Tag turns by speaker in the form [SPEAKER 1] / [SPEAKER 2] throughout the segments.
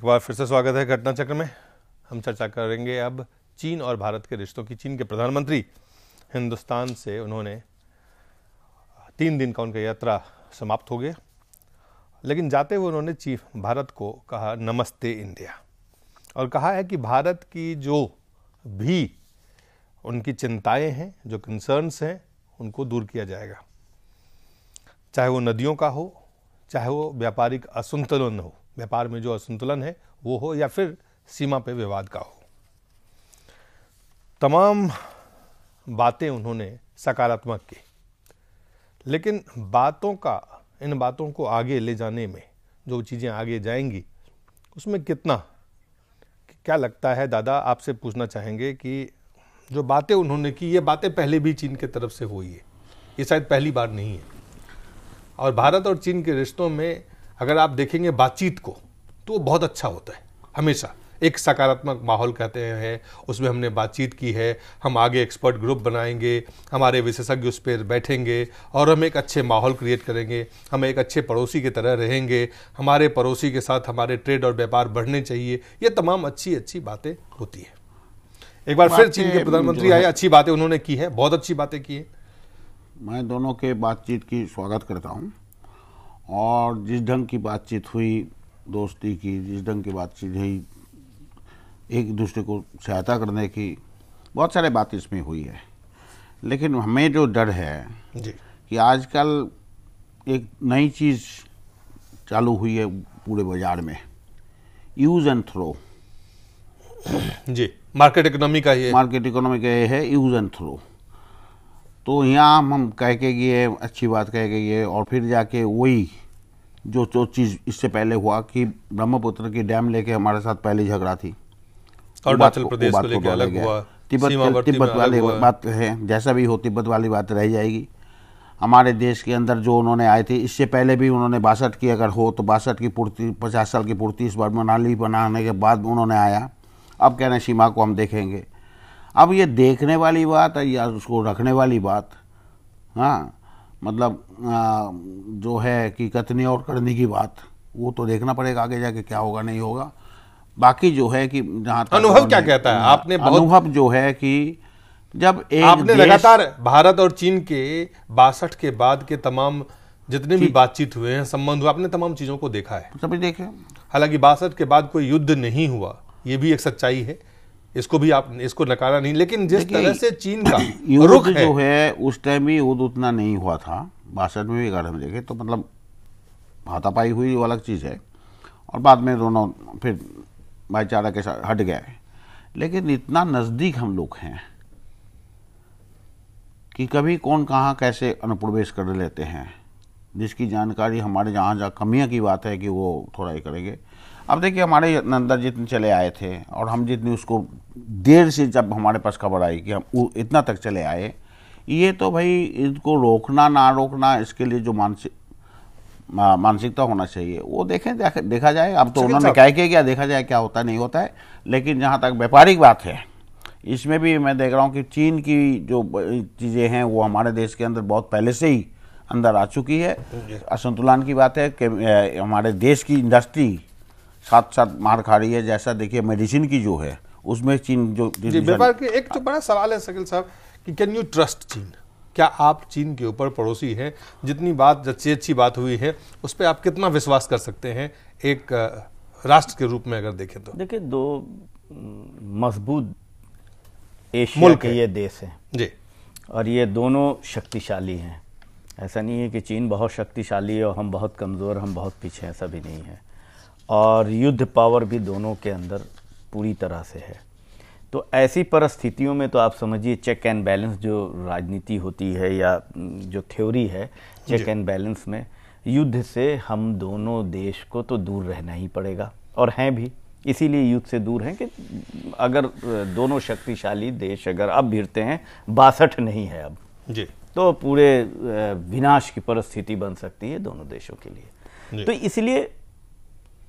[SPEAKER 1] एक बार फिर से स्वागत है घटना चक्र में हम चर्चा करेंगे अब चीन और भारत के रिश्तों की चीन के प्रधानमंत्री हिंदुस्तान से उन्होंने तीन दिन का उनका यात्रा समाप्त हो गया लेकिन जाते हुए उन्होंने चीफ भारत को कहा नमस्ते इंडिया और कहा है कि भारत की जो भी उनकी चिंताएं हैं जो कंसर्न्स हैं उनको दूर किया जाएगा चाहे वो नदियों का हो चाहे वो व्यापारिक असंतुलन हो व्यापार में जो असंतुलन है वो हो या फिर सीमा पे विवाद का हो तमाम बातें उन्होंने सकारात्मक की लेकिन बातों का इन बातों को आगे ले जाने में जो चीज़ें आगे जाएंगी उसमें कितना क्या लगता है दादा आपसे पूछना चाहेंगे कि जो बातें उन्होंने की ये बातें पहले भी चीन के तरफ से हुई है ये शायद पहली बार नहीं है और भारत और चीन के रिश्तों में अगर आप देखेंगे बातचीत को तो बहुत अच्छा होता है हमेशा एक सकारात्मक माहौल कहते हैं उसमें हमने बातचीत की है हम आगे एक्सपर्ट ग्रुप बनाएंगे हमारे विशेषज्ञ उस पर बैठेंगे और हम एक अच्छे माहौल क्रिएट करेंगे हम एक अच्छे पड़ोसी की तरह रहेंगे हमारे पड़ोसी के साथ हमारे ट्रेड और व्यापार बढ़ने चाहिए ये तमाम अच्छी अच्छी बातें होती है एक बार फिर चीन के प्रधानमंत्री आए अच्छी बातें उन्होंने की है बहुत अच्छी
[SPEAKER 2] बातें की है मैं दोनों के बातचीत की स्वागत करता हूँ और जिस ढंग की बातचीत हुई दोस्ती की जिस ढंग की बातचीत हुई एक दूसरे को सहायता करने की बहुत सारे बात इसमें हुई है लेकिन हमें जो डर है जी। कि आजकल एक नई चीज़ चालू हुई है पूरे बाजार में यूज एंड थ्रो जी मार्केट इकोनॉमी का ये मार्केट इकोनॉमी का ये है यूज एंड थ्रो तो यहाँ हम कह के गए अच्छी बात कह के गए और फिर जाके वही जो जो चीज़ इससे पहले हुआ कि ब्रह्मपुत्र की डैम लेके हमारे साथ पहले झगड़ा थी
[SPEAKER 1] अरुणाचल प्रदेश को लेके अलग हुआ तिब्बत तिब्बत वाली बात
[SPEAKER 2] है जैसा भी हो तिब्बत वाली बात रह जाएगी हमारे देश के अंदर जो उन्होंने आए थे इससे पहले भी उन्होंने बासठ की अगर हो तो बासठ की पूर्ति पचास साल की पूर्ति इस बार मनाली बनाने के बाद उन्होंने आया अब कह रहे हैं सीमा को हम देखेंगे अब ये देखने वाली बात या उसको रखने वाली बात हाँ मतलब आ, जो है कि कतनी और करने की बात वो तो देखना पड़ेगा आगे जाके क्या होगा नहीं होगा बाकी जो है कि जहाँ अनुभव क्या कहता है आपने अनुभव जो है कि जब एक आपने लगातार
[SPEAKER 1] भारत और चीन के बासठ के बाद के तमाम जितने भी बातचीत हुए हैं संबंध हुए आपने तमाम चीजों को देखा है सभी देखे हालांकि बासठ के बाद कोई युद्ध नहीं हुआ ये भी एक सच्चाई है इसको भी आप इसको नकारा नहीं लेकिन जिस तरह से चीन का रुख जो
[SPEAKER 2] है उस टाइम भी युद्ध उतना नहीं हुआ था बासठ में भी अगर हम देखें तो मतलब हाथापाई हुई वो अलग चीज़ है और बाद में दोनों फिर भाईचारा के साथ हट गए लेकिन इतना नज़दीक हम लोग हैं कि कभी कौन कहाँ कैसे अनुप्रवेश कर लेते हैं जिसकी जानकारी हमारे जहाँ जहाँ कमियाँ की बात है कि वो थोड़ा ही करेंगे अब देखिए हमारे अंदर जितने चले आए थे और हम जितनी उसको देर से जब हमारे पास खबर आई कि हम इतना तक चले आए ये तो भाई इनको रोकना ना रोकना इसके लिए जो मानसिक मानसिकता होना चाहिए वो देखें देखा जाए अब तो उन्होंने कह के क्या देखा जाए क्या होता नहीं होता है लेकिन जहाँ तक व्यापारिक बात है इसमें भी मैं देख रहा हूँ कि चीन की जो चीज़ें हैं वो हमारे देश के अंदर बहुत पहले से ही अंदर आ चुकी है असंतुलन की बात है कि हमारे देश की इंडस्ट्री साथ साथ मार खा रही है जैसा देखिए मेडिसिन की जो है उसमें चीन जो व्यापार
[SPEAKER 1] के एक तो बड़ा सवाल है शकील साहब कि कैन यू ट्रस्ट चीन क्या आप चीन के ऊपर पड़ोसी हैं जितनी बात अच्छी अच्छी बात हुई है उस पर आप कितना विश्वास कर सकते हैं एक राष्ट्र के रूप में अगर देखें तो
[SPEAKER 3] देखिए दो मजबूत एशिया मुल्क ये देश हैं जी और ये दोनों शक्तिशाली हैं ऐसा नहीं है कि चीन बहुत शक्तिशाली है और हम बहुत कमज़ोर हम बहुत पीछे ऐसा भी नहीं है और युद्ध पावर भी दोनों के अंदर पूरी तरह से है तो ऐसी परिस्थितियों में तो आप समझिए चेक एंड बैलेंस जो राजनीति होती है या जो थ्योरी है चेक एंड बैलेंस में युद्ध से हम दोनों देश को तो दूर रहना ही पड़ेगा और हैं भी इसीलिए युद्ध से दूर हैं कि अगर दोनों शक्तिशाली देश अगर अब भिड़ते हैं बासठ नहीं है अब जी तो पूरे विनाश की परिस्थिति बन सकती है दोनों देशों के लिए तो इसलिए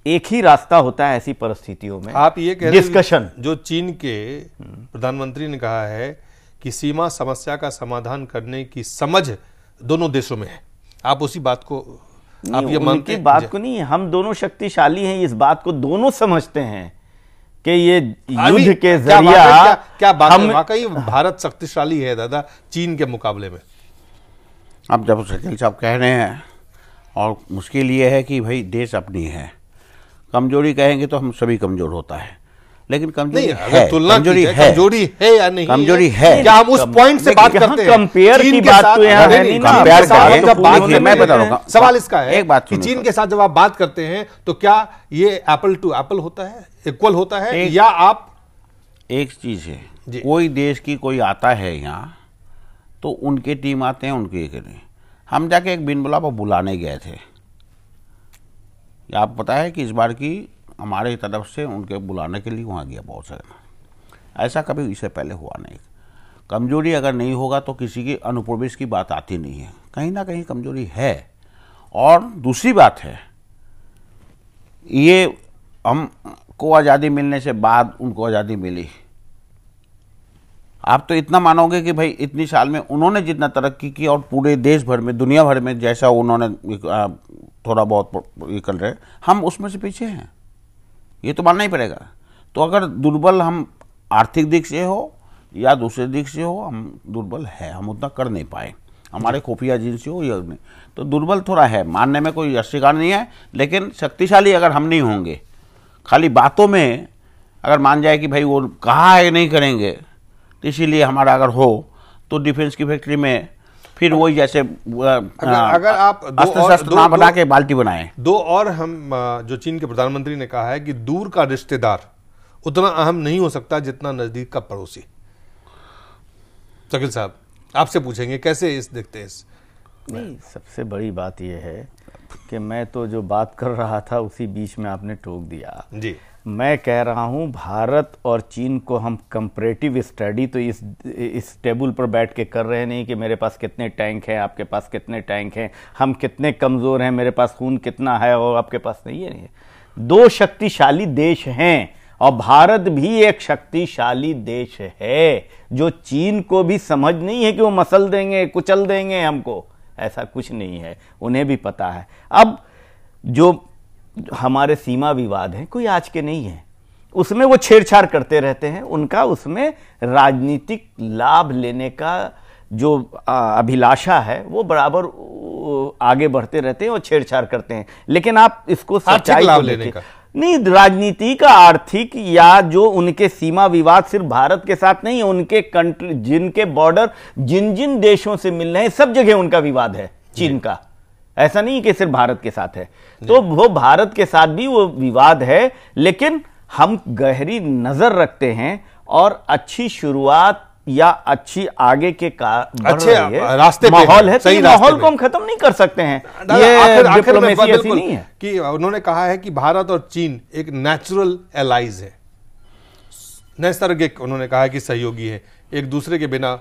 [SPEAKER 3] एक ही रास्ता होता है ऐसी परिस्थितियों में आप ये कह डिस्कशन
[SPEAKER 1] जो चीन के प्रधानमंत्री ने कहा है कि सीमा समस्या का समाधान
[SPEAKER 3] करने की समझ दोनों देशों में है आप
[SPEAKER 1] उसी बात को आप ये मानते बात को
[SPEAKER 3] नहीं हम दोनों शक्तिशाली हैं इस बात को दोनों समझते हैं कि ये हाँ युद्ध के जरिया क्या, बात है वाकई भारत शक्तिशाली है दादा चीन
[SPEAKER 1] के मुकाबले में
[SPEAKER 2] आप जब शकील साहब कह रहे हैं और मुश्किल ये है कि भाई देश अपनी है कमजोरी कहेंगे तो हम सभी कमजोर होता है लेकिन कमजोरी है कमजोरी है कमजोरी है या नहीं कमजोरी है क्या हम उस पॉइंट से बात करते हैं कंपेयर की बात तो है नहीं कंपेयर का मैं बता रहा सवाल इसका है एक बात चीन
[SPEAKER 1] के साथ जब आप बात करते हैं तो क्या ये एप्पल टू एप्पल होता है इक्वल होता है या
[SPEAKER 2] आप एक चीज है कोई देश की कोई आता है यहाँ तो उनके टीम आते हैं उनके हम जाके एक बिन बुला बुलाने गए थे आप पता है कि इस बार की हमारे तरफ से उनके बुलाने के लिए वहाँ गया बहुत सारे ऐसा कभी इससे पहले हुआ नहीं कमजोरी अगर नहीं होगा तो किसी की अनुप्रवेश की बात आती नहीं है कहीं ना कहीं कमजोरी है और दूसरी बात है ये हम को आज़ादी मिलने से बाद उनको आज़ादी मिली आप तो इतना मानोगे कि भाई इतनी साल में उन्होंने जितना तरक्की की और पूरे देश भर में दुनिया भर में जैसा उन्होंने थोड़ा बहुत ये कर रहे हम उसमें से पीछे हैं ये तो मानना ही पड़ेगा तो अगर दुर्बल हम आर्थिक दिख से हो या दूसरे दिख से हो हम दुर्बल है हम उतना कर नहीं पाए हमारे खुफिया एजेंसी हो या नहीं तो दुर्बल थोड़ा है मानने में कोई अस्वीकार नहीं है लेकिन शक्तिशाली अगर हम नहीं होंगे खाली बातों में अगर मान जाए कि भाई वो कहा है नहीं करेंगे तो इसीलिए हमारा अगर हो तो डिफेंस की फैक्ट्री में फिर वही जैसे अच्छा, हाँ, अगर,
[SPEAKER 1] आप ना बना के बाल्टी बनाए दो और हम जो चीन के प्रधानमंत्री ने कहा है कि दूर का रिश्तेदार उतना अहम नहीं हो सकता जितना नजदीक का पड़ोसी शकील साहब आपसे
[SPEAKER 3] पूछेंगे कैसे
[SPEAKER 1] इस देखते हैं इस
[SPEAKER 3] नहीं सबसे बड़ी बात यह है कि मैं तो जो बात कर रहा था उसी बीच में आपने टोक दिया जी मैं कह रहा हूं भारत और चीन को हम कंपरेटिव स्टडी तो इस इस टेबल पर बैठ के कर रहे नहीं कि मेरे पास कितने टैंक हैं आपके पास कितने टैंक हैं हम कितने कमज़ोर हैं मेरे पास खून कितना है और आपके पास नहीं है नहीं है दो शक्तिशाली देश हैं और भारत भी एक शक्तिशाली देश है जो चीन को भी समझ नहीं है कि वो मसल देंगे कुचल देंगे हमको ऐसा कुछ नहीं है उन्हें भी पता है अब जो हमारे सीमा विवाद हैं कोई आज के नहीं है उसमें वो छेड़छाड़ करते रहते हैं उनका उसमें राजनीतिक लाभ लेने का जो अभिलाषा है वो बराबर आगे बढ़ते रहते हैं और छेड़छाड़ करते हैं लेकिन आप इसको सच्चाई लाभ लेने का नहीं राजनीति का आर्थिक या जो उनके सीमा विवाद सिर्फ भारत के साथ नहीं उनके कंट्री जिनके बॉर्डर जिन जिन देशों से मिल रहे हैं सब जगह उनका विवाद है चीन का ऐसा नहीं कि सिर्फ भारत के साथ है तो वो भारत के साथ भी वो विवाद है लेकिन हम गहरी नजर रखते हैं और अच्छी शुरुआत या अच्छी आगे के का अच्छे तो रास्ते माहौल है सही माहौल को हम खत्म नहीं कर सकते हैं ये आखिर, में ऐसी नहीं है
[SPEAKER 1] कि उन्होंने कहा है कि भारत और चीन एक नेचुरल एलाइज है नैसर्गिक उन्होंने कहा कि सहयोगी है एक दूसरे के बिना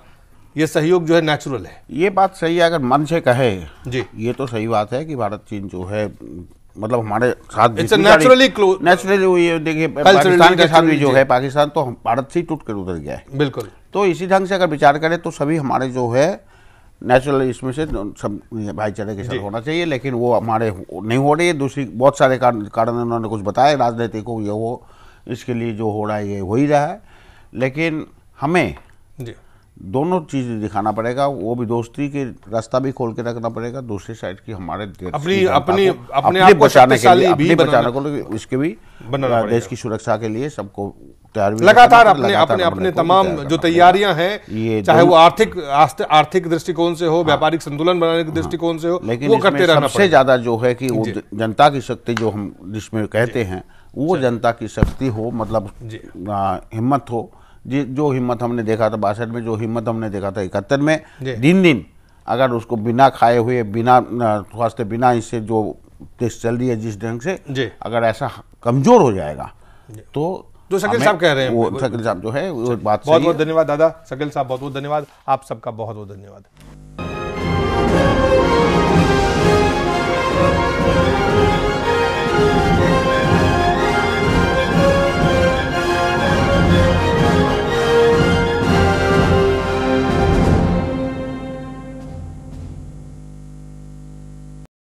[SPEAKER 1] ये सहयोग जो है
[SPEAKER 2] नेचुरल है ये बात सही है अगर मन से कहे जी ये तो सही बात है कि भारत चीन जो है मतलब हमारे साथ नेचुरली नेचुरली ये देखिए पाकिस्तान के साथ भी जो है पाकिस्तान तो भारत से टूट कर उतर गया है बिल्कुल तो इसी ढंग से अगर विचार करें तो सभी हमारे जो है नेचुरल इसमें से सब भाईचारे के साथ होना चाहिए लेकिन वो हमारे नहीं हो रही है दूसरी बहुत सारे कारण उन्होंने कुछ बताया राजनीतिक हो ये वो इसके लिए जो हो रहा है ये हो ही रहा है लेकिन हमें दोनों चीजें दिखाना पड़ेगा वो भी दोस्ती के रास्ता भी खोल के रखना पड़ेगा दूसरी साइड की हमारे देश अपनी अपनी अपने आप बचाने के लिए भी बचाने को इसके भी देश की सुरक्षा के लिए सबको लगातार अपने अपने अपने तमाम जो तैयारियां हैं चाहे वो
[SPEAKER 1] आर्थिक आर्थिक दृष्टिकोण से हो हाँ। व्यापारिक संतुलन बनाने के हाँ। दृष्टिकोण से हो लेकिन वो करते रहना सबसे
[SPEAKER 2] ज्यादा जो है कि वो जनता की शक्ति जो हम जिसमें कहते हैं वो जनता की शक्ति हो मतलब हिम्मत हो जो हिम्मत हमने देखा था बासठ में जो हिम्मत हमने देखा था इकहत्तर में दिन दिन अगर उसको बिना खाए हुए बिना स्वास्थ्य बिना इससे जो टेस्ट चल रही है जिस ढंग से अगर ऐसा कमजोर हो जाएगा तो जो तो शकील साहब कह रहे हैं वो शकील साहब जो है वो बात बहुत बहुत
[SPEAKER 1] धन्यवाद दादा शकील साहब बहुत बहुत धन्यवाद आप सबका बहुत बहुत धन्यवाद